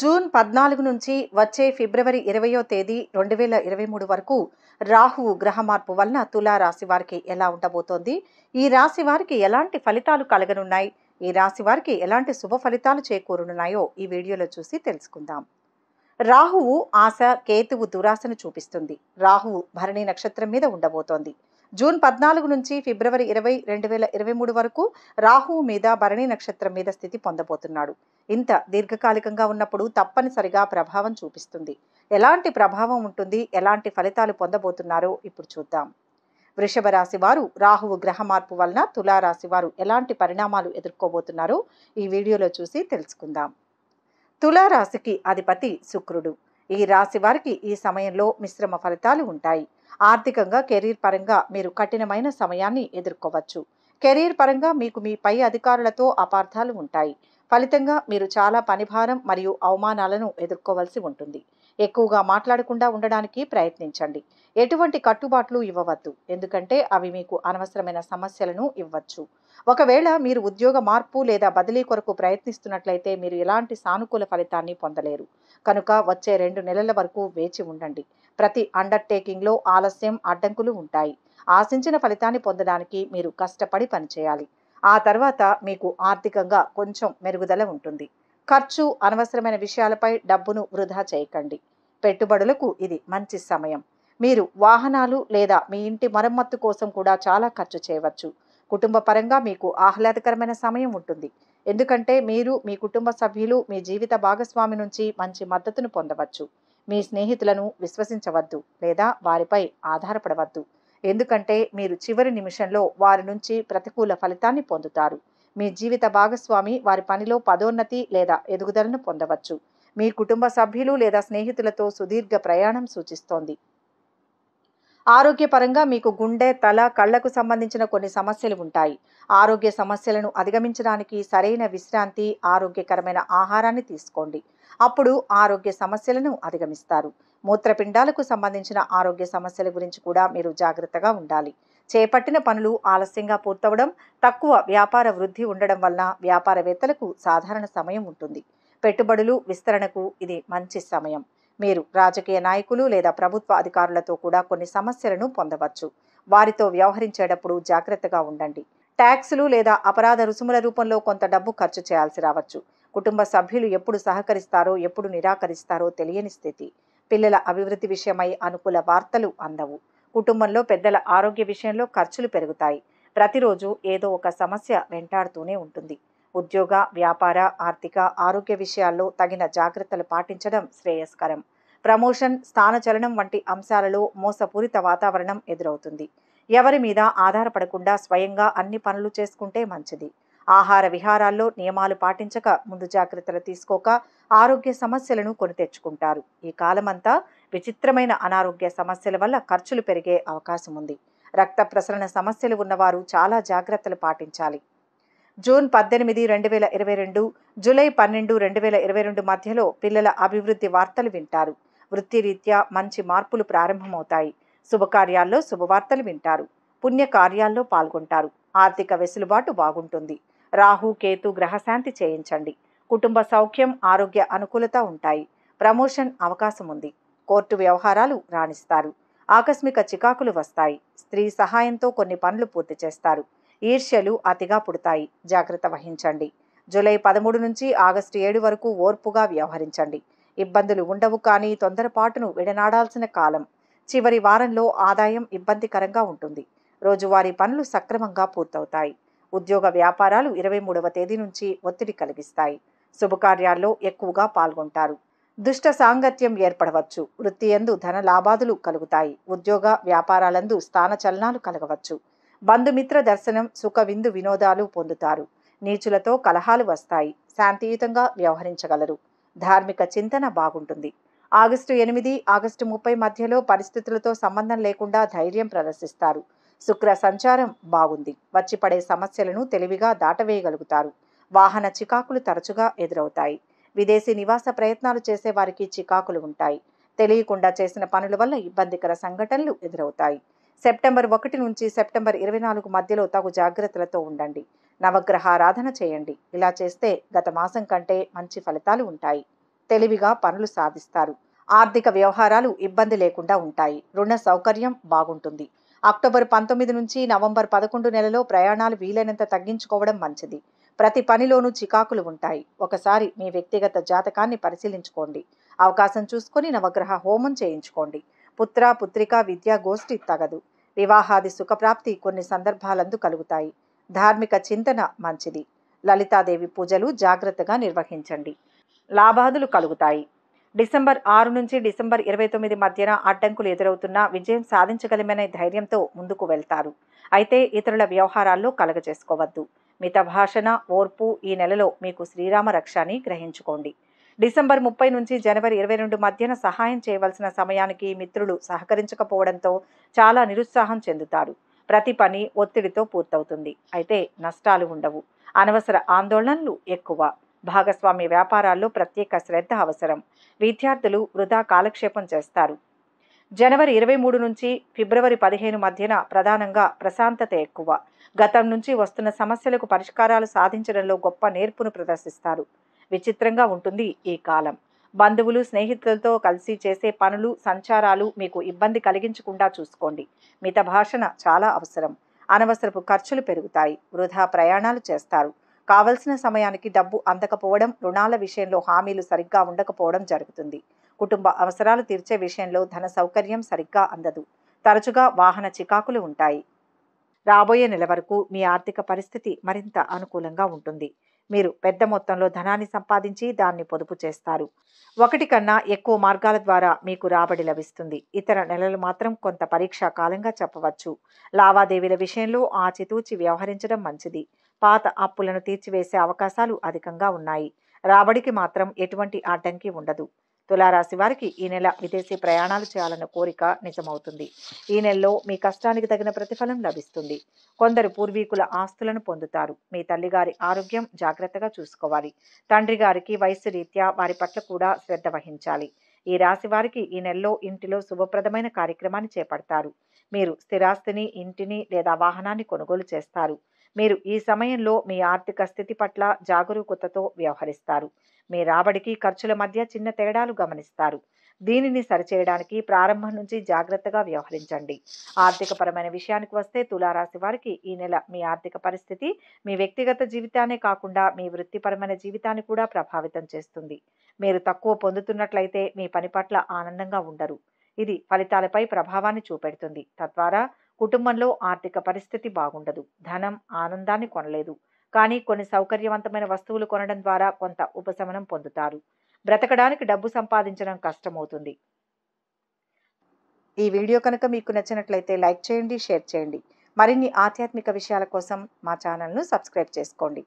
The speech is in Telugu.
జూన్ పద్నాలుగు నుంచి వచ్చే ఫిబ్రవరి ఇరవయో తేదీ రెండు వేల ఇరవై మూడు వరకు రాహువు గ్రహ మార్పు వలన తులారాశి వారికి ఎలా ఉండబోతోంది ఈ రాశి వారికి ఎలాంటి ఫలితాలు కలగనున్నాయి ఈ రాశి వారికి ఎలాంటి శుభ ఫలితాలు చేకూరునున్నాయో ఈ వీడియోలో చూసి తెలుసుకుందాం రాహువు ఆశ కేతువు దురాశను చూపిస్తుంది రాహువు భరణి నక్షత్రం మీద ఉండబోతోంది జూన్ పద్నాలుగు నుంచి ఫిబ్రవరి ఇరవై రెండు వేల ఇరవై మూడు వరకు రాహు మీద భరణి నక్షత్రం మీద స్థితి పొందబోతున్నాడు ఇంత దీర్ఘకాలికంగా ఉన్నప్పుడు తప్పనిసరిగా ప్రభావం చూపిస్తుంది ఎలాంటి ప్రభావం ఉంటుంది ఎలాంటి ఫలితాలు పొందబోతున్నారో ఇప్పుడు చూద్దాం వృషభ రాశి వారు రాహువు గ్రహ మార్పు వలన తులారాశి వారు ఎలాంటి పరిణామాలు ఎదుర్కోబోతున్నారో ఈ వీడియోలో చూసి తెలుసుకుందాం తులారాశికి అధిపతి శుక్రుడు ఈ రాశి వారికి ఈ సమయంలో మిశ్రమ ఫలితాలు ఉంటాయి ఆర్థికంగా కెరీర్ పరంగా మీరు కఠినమైన సమయాన్ని ఎదుర్కోవచ్చు కెరీర్ పరంగా మీకు మీ పై అధికారులతో అపార్థాలు ఉంటాయి ఫలితంగా మీరు చాలా పనిభారం మరియు అవమానాలను ఎదుర్కోవలసి ఉంటుంది ఎక్కువగా మాట్లాడకుండా ఉండడానికి ప్రయత్నించండి ఎటువంటి కట్టుబాట్లు ఇవ్వవద్దు ఎందుకంటే అవి మీకు అనవసరమైన సమస్యలను ఇవ్వచ్చు ఒకవేళ మీరు ఉద్యోగ మార్పు లేదా బదిలీ కొరకు ప్రయత్నిస్తున్నట్లయితే మీరు ఎలాంటి సానుకూల ఫలితాన్ని పొందలేరు కనుక వచ్చే రెండు నెలల వరకు వేచి ఉండండి ప్రతి అండర్టేకింగ్లో ఆలస్యం అడ్డంకులు ఉంటాయి ఆశించిన ఫలితాన్ని పొందడానికి మీరు కష్టపడి పనిచేయాలి ఆ తర్వాత మీకు ఆర్థికంగా కొంచెం మెరుగుదల ఉంటుంది ఖర్చు అనవసరమైన విషయాలపై డబ్బును వృధా చేయకండి పెట్టుబడులకు ఇది మంచి సమయం మీరు వాహనాలు లేదా మీ ఇంటి మరమ్మత్తు కోసం కూడా చాలా ఖర్చు చేయవచ్చు కుటుంబ పరంగా మీకు ఆహ్లాదకరమైన సమయం ఉంటుంది ఎందుకంటే మీరు మీ కుటుంబ సభ్యులు మీ జీవిత భాగస్వామి నుంచి మంచి మద్దతును పొందవచ్చు మీ స్నేహితులను విశ్వసించవద్దు లేదా వారిపై ఆధారపడవద్దు ఎందుకంటే మీరు చివరి నిమిషంలో వారి నుంచి ప్రతికూల ఫలితాన్ని పొందుతారు మీ జీవిత భాగస్వామి వారి పనిలో పదోన్నతి లేదా ఎదుగుదలను పొందవచ్చు మీ కుటుంబ సభ్యులు లేదా స్నేహితులతో సుదీర్ఘ ప్రయాణం సూచిస్తోంది ఆరోగ్యపరంగా మీకు గుండె తల కళ్లకు సంబంధించిన కొన్ని సమస్యలు ఉంటాయి ఆరోగ్య సమస్యలను అధిగమించడానికి సరైన విశ్రాంతి ఆరోగ్యకరమైన ఆహారాన్ని తీసుకోండి అప్పుడు ఆరోగ్య సమస్యలను అధిగమిస్తారు మూత్రపిండాలకు సంబంధించిన ఆరోగ్య సమస్యల గురించి కూడా మీరు జాగ్రత్తగా ఉండాలి చేపట్టిన పనులు ఆలస్యంగా పూర్తవడం తక్కువ వ్యాపార వృద్ధి ఉండడం వలన వ్యాపారవేత్తలకు సాధారణ సమయం ఉంటుంది పెట్టుబడులు విస్తరణకు ఇది మంచి సమయం మీరు రాజకీయ నాయకులు లేదా ప్రభుత్వ అధికారులతో కూడా కొన్ని సమస్యలను పొందవచ్చు వారితో వ్యవహరించేటప్పుడు జాగ్రత్తగా ఉండండి ట్యాక్సులు లేదా అపరాధ రుసుముల రూపంలో కొంత డబ్బు ఖర్చు చేయాల్సి రావచ్చు కుటుంబ సభ్యులు ఎప్పుడు సహకరిస్తారో ఎప్పుడు నిరాకరిస్తారో తెలియని స్థితి పిల్లల అభివృద్ధి విషయమై అనుకూల వార్తలు అందవు కుటుంబంలో పెద్దల ఆరోగ్య విషయంలో ఖర్చులు పెరుగుతాయి ప్రతిరోజు ఏదో ఒక సమస్య వెంటాడుతూనే ఉంటుంది ఉద్యోగ వ్యాపార ఆర్థిక ఆరోగ్య విషయాల్లో తగిన జాగ్రత్తలు పాటించడం శ్రేయస్కరం ప్రమోషన్ స్థానచలనం వంటి అంశాలలో మోసపూరిత వాతావరణం ఎదురవుతుంది ఎవరి మీద ఆధారపడకుండా స్వయంగా అన్ని పనులు చేసుకుంటే మంచిది ఆహార విహారాల్లో నియమాలు పాటించక ముందు జాగ్రత్తలు తీసుకోక ఆరోగ్య సమస్యలను కొని తెచ్చుకుంటారు ఈ కాలమంతా విచిత్రమైన అనారోగ్య సమస్యల వల్ల ఖర్చులు పెరిగే అవకాశం ఉంది రక్త ప్రసరణ సమస్యలు ఉన్నవారు చాలా జాగ్రత్తలు పాటించాలి జూన్ పద్దెనిమిది రెండు వేల ఇరవై రెండు జూలై పన్నెండు రెండు వేల ఇరవై రెండు మధ్యలో పిల్లల అభివృద్ధి వార్తలు వింటారు వృత్తిరీత్యా మంచి మార్పులు ప్రారంభమవుతాయి శుభకార్యాల్లో శుభవార్తలు వింటారు పుణ్య కార్యాల్లో పాల్గొంటారు ఆర్థిక వెసులుబాటు బాగుంటుంది రాహు కేతు గ్రహశాంతి చేయించండి కుటుంబ సౌఖ్యం ఆరోగ్య అనుకూలత ఉంటాయి ప్రమోషన్ అవకాశం ఉంది కోర్టు వ్యవహారాలు రాణిస్తారు ఆకస్మిక చికాకులు వస్తాయి స్త్రీ సహాయంతో కొన్ని పనులు పూర్తి చేస్తారు ఈర్ష్యలు అతిగా పుడతాయి జాగ్రత్త వహించండి జూలై పదమూడు నుంచి ఆగస్టు ఏడు వరకు ఓర్పుగా వ్యవహరించండి ఇబ్బందులు ఉండవు కానీ తొందరపాటును విడనాడాల్సిన కాలం చివరి వారంలో ఆదాయం ఇబ్బందికరంగా ఉంటుంది రోజువారీ పనులు సక్రమంగా పూర్తవుతాయి ఉద్యోగ వ్యాపారాలు ఇరవై మూడవ తేదీ నుంచి ఒత్తిడి కలిగిస్తాయి శుభకార్యాల్లో ఎక్కువగా పాల్గొంటారు దుష్ట సాంగత్యం ఏర్పడవచ్చు వృత్తి ఎందు ధన లాభాదులు కలుగుతాయి ఉద్యోగ వ్యాపారాలందు స్థానచలనాలు కలగవచ్చు బంధుమిత్ర దర్శనం సుఖవిందు వినోదాలు పొందుతారు నీచులతో కలహాలు వస్తాయి శాంతియుతంగా వ్యవహరించగలరు ధార్మిక చింతన బాగుంటుంది ఆగస్టు ఎనిమిది ఆగస్టు ముప్పై మధ్యలో పరిస్థితులతో సంబంధం లేకుండా ధైర్యం ప్రదర్శిస్తారు శుక్ర సంచారం బాగుంది వచ్చిపడే సమస్యలను తెలివిగా దాటవేయగలుగుతారు వాహన చికాకులు తరచుగా ఎదురవుతాయి విదేశీ నివాస ప్రయత్నాలు చేసే వారికి చికాకులు ఉంటాయి తెలియకుండా చేసిన పనుల వల్ల ఇబ్బందికర సంఘటనలు ఎదురవుతాయి సెప్టెంబర్ ఒకటి నుంచి సెప్టెంబర్ ఇరవై నాలుగు మధ్యలో తగు జాగ్రత్తలతో ఉండండి నవగ్రహారాధన చేయండి ఇలా చేస్తే గత మాసం కంటే మంచి ఫలితాలు ఉంటాయి తెలివిగా పనులు సాధిస్తారు ఆర్థిక వ్యవహారాలు ఇబ్బంది లేకుండా ఉంటాయి రుణ సౌకర్యం బాగుంటుంది అక్టోబర్ పంతొమ్మిది నుంచి నవంబర్ పదకొండు నెలలో ప్రయాణాలు వీలైనంత తగ్గించుకోవడం మంచిది ప్రతి పనిలోనూ చికాకులు ఉంటాయి ఒకసారి మీ వ్యక్తిగత జాతకాన్ని పరిశీలించుకోండి అవకాశం చూసుకొని నవగ్రహ హోమం చేయించుకోండి పుత్ర పుత్రికా విద్యాగోష్ఠి తగదు వివాహాది సుఖప్రాప్తి కొన్ని సందర్భాలందు కలుగుతాయి ధార్మిక చింతన మంచిది లలితాదేవి పూజలు జాగ్రత్తగా నిర్వహించండి లాభాదులు కలుగుతాయి డిసెంబర్ ఆరు నుంచి డిసెంబర్ ఇరవై తొమ్మిది మధ్యన అడ్డంకులు ఎదురవుతున్నా విజయం సాధించగలమనే ధైర్యంతో ముందుకు వెళ్తారు అయితే ఇతరుల వ్యవహారాల్లో కలగజేసుకోవద్దు మిత భాషణ ఓర్పు ఈ నెలలో మీకు శ్రీరామ రక్షాన్ని గ్రహించుకోండి డిసెంబర్ ముప్పై నుంచి జనవరి ఇరవై రెండు మధ్యన సహాయం చేయవలసిన సమయానికి మిత్రులు సహకరించకపోవడంతో చాలా నిరుత్సాహం చెందుతారు ప్రతి పని ఒత్తిడితో పూర్తవుతుంది అయితే నష్టాలు ఉండవు అనవసర ఆందోళనలు ఎక్కువ భాగస్వామ్య వ్యాపారాల్లో ప్రత్యేక శ్రద్ధ అవసరం విద్యార్థులు వృధా కాలక్షేపం చేస్తారు జనవరి ఇరవై మూడు నుంచి ఫిబ్రవరి పదిహేను మధ్యన ప్రధానంగా ప్రశాంతత ఎక్కువ గతం నుంచి వస్తున్న సమస్యలకు పరిష్కారాలు సాధించడంలో గొప్ప నేర్పును ప్రదర్శిస్తారు విచిత్రంగా ఉంటుంది ఈ కాలం బంధువులు స్నేహితులతో కలిసి చేసే పనులు సంచారాలు మీకు ఇబ్బంది కలిగించకుండా చూసుకోండి మిత భాషణ చాలా అవసరం అనవసరపు ఖర్చులు పెరుగుతాయి వృధా ప్రయాణాలు చేస్తారు కావలసిన సమయానికి డబ్బు అందకపోవడం రుణాల విషయంలో హామీలు సరిగ్గా ఉండకపోవడం జరుగుతుంది కుటుంబ అవసరాలు తీర్చే విషయంలో ధన సౌకర్యం సరిగ్గా అందదు తరచుగా వాహన చికాకులు ఉంటాయి రాబోయే నెల వరకు మీ ఆర్థిక పరిస్థితి మరింత అనుకూలంగా ఉంటుంది మీరు పెద్ద మొత్తంలో ధనాన్ని సంపాదించి దాన్ని పొదుపు చేస్తారు ఒకటి కన్నా ఎక్కువ మార్గాల ద్వారా మీకు రాబడి లభిస్తుంది ఇతర నెలలు మాత్రం కొంత పరీక్షా కాలంగా చెప్పవచ్చు లావాదేవీల విషయంలో ఆచితూచి వ్యవహరించడం మంచిది పాత అప్పులను తీర్చివేసే అవకాశాలు అధికంగా ఉన్నాయి రాబడికి మాత్రం ఎటువంటి అడ్డంకి ఉండదు తులారాశి వారికి ఈ నెల విదేశీ ప్రయాణాలు చేయాలన్న కోరిక నిజమవుతుంది ఈ నెలలో మీ కష్టానికి తగిన ప్రతిఫలం లభిస్తుంది కొందరు పూర్వీకుల ఆస్తులను పొందుతారు మీ తల్లిగారి ఆరోగ్యం జాగ్రత్తగా చూసుకోవాలి తండ్రి గారికి వయస్సు రీత్యా వారి పట్ల కూడా శ్రద్ధ వహించాలి ఈ రాశి వారికి ఈ నెలలో ఇంటిలో శుభప్రదమైన కార్యక్రమాన్ని చేపడతారు మీరు స్థిరాస్తిని ఇంటిని లేదా వాహనాన్ని కొనుగోలు చేస్తారు మీరు ఈ సమయంలో మీ ఆర్థిక స్థితి పట్ల జాగరూకతతో వ్యవహరిస్తారు మీ రాబడికి ఖర్చుల మధ్య చిన్న తేడాలు గమనిస్తారు దీనిని సరిచేయడానికి ప్రారంభం నుంచి జాగ్రత్తగా వ్యవహరించండి ఆర్థికపరమైన విషయానికి వస్తే తులారాశి వారికి ఈ నెల మీ ఆర్థిక పరిస్థితి మీ వ్యక్తిగత జీవితానే కాకుండా మీ వృత్తిపరమైన జీవితాన్ని కూడా ప్రభావితం చేస్తుంది మీరు తక్కువ పొందుతున్నట్లయితే మీ పని పట్ల ఆనందంగా ఉండరు ఇది ఫలితాలపై ప్రభావాన్ని చూపెడుతుంది తద్వారా కుటుంబంలో ఆర్థిక పరిస్థితి బాగుండదు ధనం ఆనందాన్ని కొనలేదు కానీ కొన్ని సౌకర్యవంతమైన వస్తువులు కొనడం ద్వారా కొంత ఉపశమనం పొందుతారు బ్రతకడానికి డబ్బు సంపాదించడం కష్టమవుతుంది ఈ వీడియో కనుక మీకు నచ్చినట్లయితే లైక్ చేయండి షేర్ చేయండి మరిన్ని ఆధ్యాత్మిక విషయాల కోసం మా ఛానల్ను సబ్స్క్రైబ్ చేసుకోండి